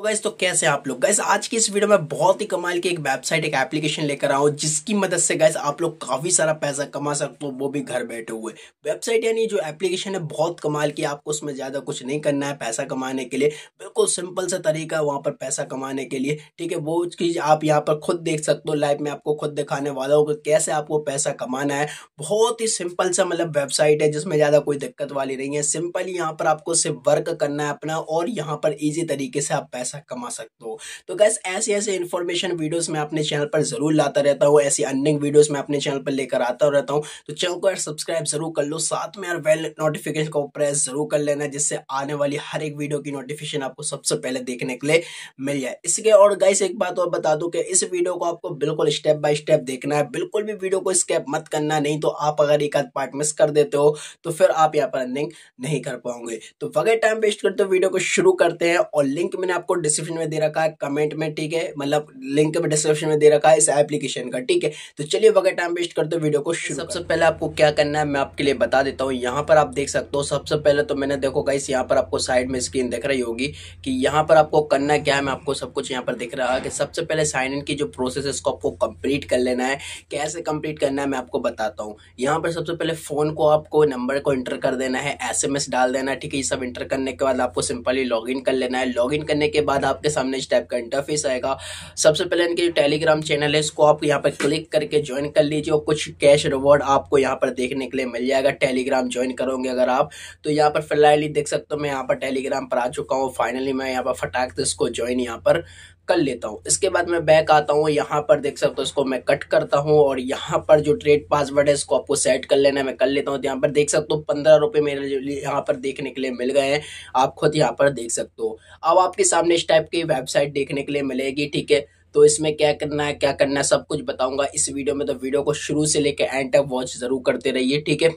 तो गैस तो कैसे आप लोग गैस आज की इस वीडियो में बहुत ही कमाल की एक वेबसाइट एक एप्लीकेशन लेकर आओ जिसकी मदद से गैस आप लोग काफ़ी सारा पैसा कमा सकते हो वो भी घर बैठे हुए वेबसाइट यानी जो एप्लीकेशन है बहुत कमाल की आपको उसमें ज़्यादा कुछ नहीं करना है पैसा कमाने के लिए बिल्कुल सिंपल सा तरीका है वहां पर पैसा कमाने के लिए ठीक है वो चीज़ आप यहाँ पर खुद देख सकते हो लाइफ में आपको खुद दिखाने वाला हो कैसे आपको पैसा कमाना है बहुत ही सिंपल सा मतलब वेबसाइट है जिसमें ज़्यादा कोई दिक्कत वाली नहीं है सिंपल यहाँ पर आपको सिर्फ वर्क करना है अपना और यहाँ पर ईजी तरीके से आप पैसा पैसा कमा सकते हो तो गैस ऐसे ऐसे इन्फॉर्मेशन वीडियोस मैं अपने चैनल पर जरूर लाता रहता हूँ ऐसी अर्निंग वीडियोस मैं अपने चैनल पर लेकर आता रहता हूँ तो चैनल को यार सब्सक्राइब जरूर कर लो साथ में यार वेल नोटिफिकेशन को प्रेस जरूर कर लेना जिससे आने वाली हर एक वीडियो की नोटिफिकेशन आपको सबसे पहले देखने के लिए मिल जाए इसके और गैस एक बात और बता दूँ कि इस वीडियो को आपको बिल्कुल स्टेप बाय स्टेप देखना है बिल्कुल भी वीडियो को स्केप मत करना नहीं तो आप अगर एक आध पार्ट मिस कर देते हो तो फिर आप यहाँ पर अर्निंग नहीं कर पाओगे तो बगैर टाइम वेस्ट करते वीडियो को शुरू करते हैं और लिंक मैंने आपको डिस्क्रिप्शन में दे रखा है कमेंट में ठीक है मतलब लिंक में डिस्क्रिप्शन में दे रखा है इस एप्लीकेशन का ठीक है तो चलिए बगैर टाइम वेस्ट करते हो वीडियो को सबसे पहले आपको क्या करना है मैं आपके लिए बता देता हूँ यहाँ पर आप देख सकते हो सबसे पहले तो मैंने देखो गाइस यहाँ पर आपको साइड में स्क्रीन दिख रही होगी कि यहाँ पर आपको करना क्या है मैं आपको सब कुछ यहाँ पर दिख रहा है कि सबसे पहले साइन इन की जो प्रोसेस है इसको आपको कंप्लीट कर लेना है कैसे कंप्लीट करना है मैं आपको बताता हूँ यहाँ पर सबसे पहले फ़ोन को आपको नंबर को इंटर कर देना है एस डाल देना है ठीक है ये सब इंटर करने के बाद आपको सिंपली लॉग कर लेना है लॉग करने के बाद आपके सामने इस टाइप का इंटरफेस आएगा सबसे पहले इनके जो टेलीग्राम चैनल है इसको आप यहाँ पर क्लिक करके ज्वाइन कर लीजिए और कुछ कैश रिवॉर्ड आपको यहाँ पर देखने के लिए मिल जाएगा टेलीग्राम ज्वाइन करोगे अगर आप तो यहाँ पर फिलहाल ही देख सकते हो मैं यहाँ पर टेलीग्राम पर आ चुका हूँ फाइनली मैं यहाँ पर फटाक इसको ज्वाइन यहाँ पर कर लेता हूँ इसके बाद मैं बैक आता हूँ यहाँ पर देख सकते हो इसको मैं कट करता हूँ और यहाँ पर जो ट्रेड पासवर्ड है इसको आपको सेट कर लेना है मैं कर लेता हूँ यहाँ पर देख सकते हो पंद्रह रुपये मेरे यहाँ पर देखने के लिए मिल गए हैं आप खुद यहाँ पर देख सकते हो अब आपके सामने इस टाइप की वेबसाइट देखने के लिए मिलेगी ठीक है तो इसमें क्या करना है क्या करना है सब कुछ बताऊंगा इस वीडियो में तो वीडियो को शुरू से लेकर एंड तक वॉच जरूर करते रहिए ठीक है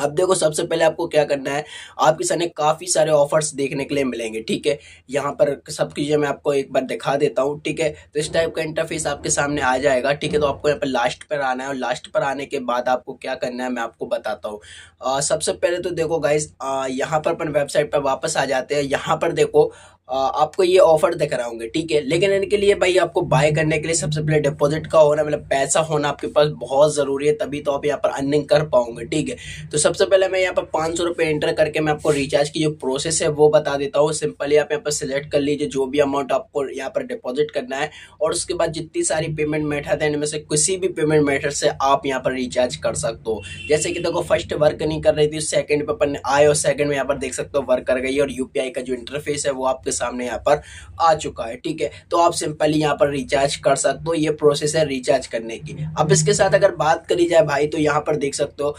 अब देखो सबसे पहले आपको क्या करना है आपके सामने काफ़ी सारे ऑफर्स देखने के लिए मिलेंगे ठीक है यहाँ पर सब चीज़ें मैं आपको एक बार दिखा देता हूँ ठीक है तो इस टाइप का इंटरफेस आपके सामने आ जाएगा ठीक है तो आपको यहाँ पर लास्ट पर आना है और लास्ट पर आने के बाद आपको क्या करना है मैं आपको बताता हूँ सबसे पहले तो देखो गाइज यहाँ पर अपन वेबसाइट पर वापस आ जाते हैं यहाँ पर देखो आपको ये ऑफर दिख रहा होंगे ठीक है लेकिन इनके लिए भाई आपको बाय करने के लिए सबसे पहले डिपॉजिट का होना मतलब पैसा होना आपके पास बहुत ज़रूरी है तभी तो आप यहाँ पर अर्निंग कर पाओगे ठीक है तो सबसे पहले मैं यहाँ पर पाँच सौ रुपये एंटर करके मैं आपको रिचार्ज की जो प्रोसेस है वो बता देता हूँ सिंपली आप यहाँ पर सिलेक्ट कर लीजिए जो भी अमाउंट आपको यहाँ पर डिपॉजिट करना है और उसके बाद जितनी सारी पेमेंट मेथड है इनमें से किसी भी पेमेंट मेथड से आप यहाँ पर रिचार्ज कर सकते हो जैसे कि देखो फर्स्ट वर्क नहीं कर रही थी सेकेंड पे अपन आए और सेकेंड में यहाँ पर देख सकते हो वर्क कर गई और यूपीआई का जो इंटरफेस है वो आपके सामने यहाँ पर आ चुका है ठीक है तो आप सिंपली यहाँ पर रिचार्ज कर सकते हो ये प्रोसेस है रिचार्ज करने की अब इसके साथ अगर बात करी जाए भाई तो यहाँ पर देख सकते हो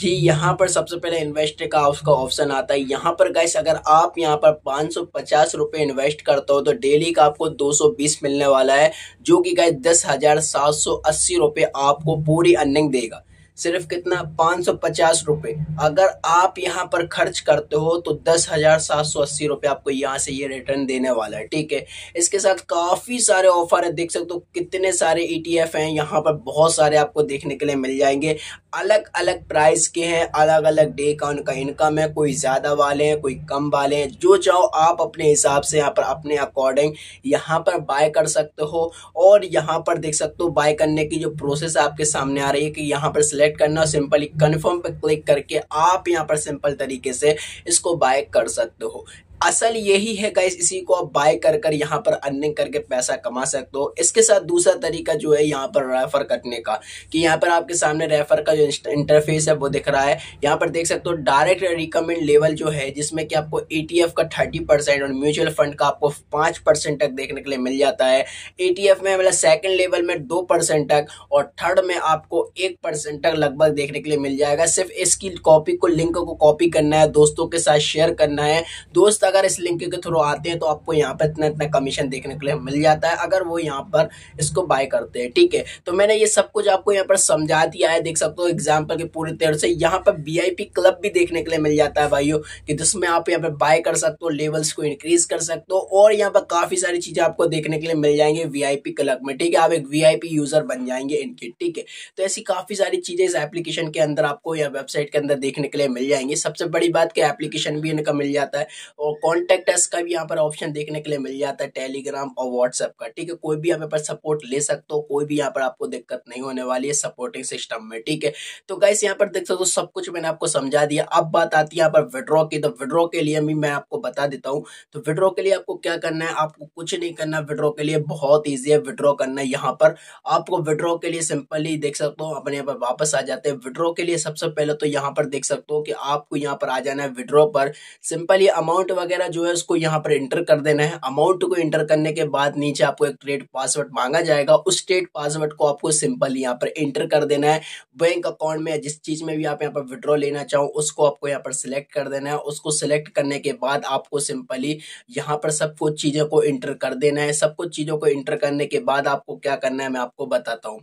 कि यहाँ पर सबसे पहले इन्वेस्ट का उसका ऑप्शन आता है यहाँ पर गैस अगर आप यहाँ पर पाँच सौ पचास रुपये इन्वेस्ट करते हो तो डेली का आपको दो सौ बीस मिलने वाला है जो कि गैस दस हज़ार सात सौ अस्सी रुपये आपको पूरी अर्निंग देगा सिर्फ कितना पाँच सौ पचास रुपये अगर आप यहाँ पर खर्च करते हो तो दस हज़ार सात सौ अस्सी रुपये आपको यहाँ से ये रिटर्न देने वाला है ठीक है इसके साथ काफ़ी सारे ऑफर है देख सकते हो कितने सारे ई e हैं यहाँ पर बहुत सारे आपको देखने के लिए मिल जाएंगे अलग अलग प्राइस के हैं अलग अलग डे का उनका इनकम है कोई ज़्यादा वाले हैं कोई कम वाले हैं जो चाहो आप अपने हिसाब से यहाँ पर अपने अकॉर्डिंग यहाँ पर बाय कर सकते हो और यहाँ पर देख सकते हो बाय करने की जो प्रोसेस आपके सामने आ रही है कि यहाँ पर सिलेक्ट सेलेक्ट करना सिंपली कन्फर्म पर क्लिक करके आप यहाँ पर सिंपल तरीके से इसको बाय कर सकते हो असल यही है गाइस इसी को आप बाय कर कर यहाँ पर अर्निंग करके पैसा कमा सकते हो इसके साथ दूसरा तरीका जो है यहाँ पर रेफर करने का कि यहाँ पर आपके सामने रेफर का जो इंटरफेस है वो दिख रहा है यहाँ पर देख सकते हो डायरेक्ट रिकमेंड लेवल जो है जिसमें कि आपको ए e का थर्टी और म्यूचुअल फंड का आपको पाँच तक देखने के लिए मिल जाता है ए e में मतलब सेकेंड लेवल में दो तक और थर्ड में आपको एक तक लगभग देखने के लिए मिल जाएगा सिर्फ इसकी कॉपी को लिंक को कॉपी करना है दोस्तों के साथ शेयर करना है दोस्त अगर अगर इस लिंक के थ्रू आते हैं तो आपको यहाँ पर इतना इतना कमीशन देखने के लिए मिल जाता है अगर वो यहाँ पर इसको बाय करते हैं ठीक है तो मैंने ये सब कुछ आपको यहाँ पर समझा दिया है देख सकते हो एग्जाम्पल के पूरी तरह से यहाँ पर वी क्लब भी देखने के लिए मिल जाता है भाइयों कि जिसमें आप यहाँ पर बाय कर सकते हो लेवल्स को इंक्रीज कर सकते हो और यहाँ पर काफ़ी सारी चीज़ें आपको देखने के लिए मिल जाएंगे वी क्लब में ठीक है आप एक वी यूज़र बन जाएंगे इनके ठीक है तो ऐसी काफ़ी सारी चीज़ें इस एप्लीकेशन के अंदर आपको या वेबसाइट के अंदर देखने के लिए मिल जाएंगे सबसे बड़ी बात कि एप्लीकेशन भी इनका मिल जाता है और कॉन्टेक्ट एस का भी यहाँ पर ऑप्शन देखने के लिए मिल जाता है टेलीग्राम और व्हाट्सएप का ठीक है कोई भी यहाँ पर सपोर्ट ले सकते हो कोई भी यहाँ पर आपको दिक्कत नहीं होने वाली है सपोर्टिंग सिस्टम में ठीक है तो गाइस यहाँ पर देख सकते हो सब कुछ मैंने आपको समझा दिया अब बात आती है यहाँ पर विड्रॉ की तो विड्रॉ के लिए भी मैं आपको बता देता हूँ तो विड्रॉ के लिए आपको क्या करना है आपको कुछ नहीं करना विड्रॉ के लिए बहुत ईजी है विड्रॉ करना है यहाँ पर आपको विड्रॉ के लिए सिंपली देख सकते हो अपने यहाँ पर वापस आ जाते हैं विड्रॉ के लिए सबसे पहले तो यहाँ पर देख सकते हो कि आपको यहाँ पर आ जाना है विड्रॉ पर सिंपली अमाउंट वगैरह जो है उसको यहाँ पर एंटर कर देना है अमाउंट को इंटर करने के बाद नीचे आपको एक ट्रेड पासवर्ड मांगा जाएगा उस ट्रेड पासवर्ड को आपको सिंपल यहाँ पर एंटर कर देना है बैंक अकाउंट में जिस चीज में भी आप यहाँ पर विड्रॉ लेना चाहो उसको आपको यहाँ पर सिलेक्ट कर देना है उसको सिलेक्ट करने के बाद आपको सिंपली यहाँ पर सब कुछ चीजों को इंटर कर देना है सब कुछ चीजों को इंटर करने के बाद आपको क्या करना है मैं आपको बताता हूँ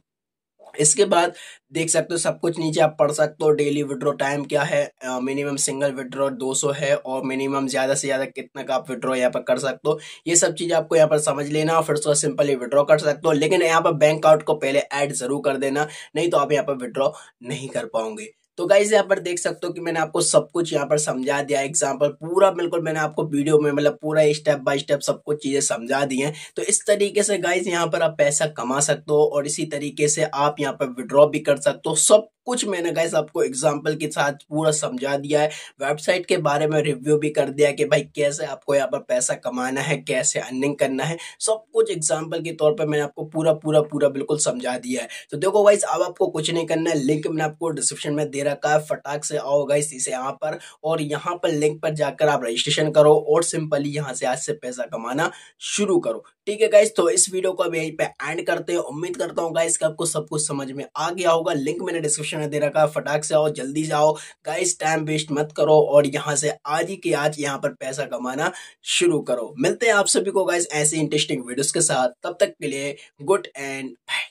इसके बाद देख सकते हो सब कुछ नीचे आप पढ़ सकते हो डेली विड्रो टाइम क्या है मिनिमम सिंगल विड्रॉ 200 है और मिनिमम ज़्यादा से ज़्यादा कितना का आप विड्रो यहाँ पर कर सकते हो ये सब चीज़ आपको यहाँ पर समझ लेना और फिर उसको सिंपली विड्रॉ कर सकते हो लेकिन यहाँ पर बैंक अकाउंट को पहले ऐड ज़रूर कर देना नहीं तो आप यहाँ पर विड्रॉ नहीं कर पाओगे तो गाइज यहाँ पर देख सकते हो कि मैंने आपको सब कुछ यहाँ पर समझा दिया एग्जाम्पल पूरा बिल्कुल मैंने आपको वीडियो में मतलब पूरा स्टेप बाय स्टेप सब कुछ चीज़ें समझा दी हैं तो इस तरीके से गाइज यहाँ पर आप पैसा कमा सकते हो और इसी तरीके से आप यहाँ पर विड्रॉ भी कर सकते हो सब कुछ मैंने गाइस आपको एग्जाम्पल के साथ पूरा समझा दिया है वेबसाइट के बारे में रिव्यू भी कर दिया कि भाई कैसे आपको यहाँ पर पैसा कमाना है कैसे अर्निंग करना है सब कुछ एग्जाम्पल के तौर पर मैंने आपको पूरा पूरा पूरा बिल्कुल समझा दिया है तो देखो वाइस अब आपको कुछ नहीं करना है लिंक मैंने आपको डिस्क्रिप्शन में दे रखा है फटाक से आओ गाइस इसे यहाँ पर और यहाँ पर लिंक पर जाकर आप रजिस्ट्रेशन करो और सिंपली यहाँ से आज से पैसा कमाना शुरू करो ठीक है गाइस तो इस वीडियो को अब यहीं पे एंड करते हैं उम्मीद करता हूँ गाइस कि आपको सब कुछ समझ में आ गया होगा लिंक मैंने डिस्क्रिप्शन में दे रखा है फटाक से आओ जल्दी जाओ गाइस टाइम वेस्ट मत करो और यहाँ से आज ही के आज यहाँ पर पैसा कमाना शुरू करो मिलते हैं आप सभी को गाइस ऐसे इंटरेस्टिंग वीडियोस के साथ तब तक के लिए गुड एंड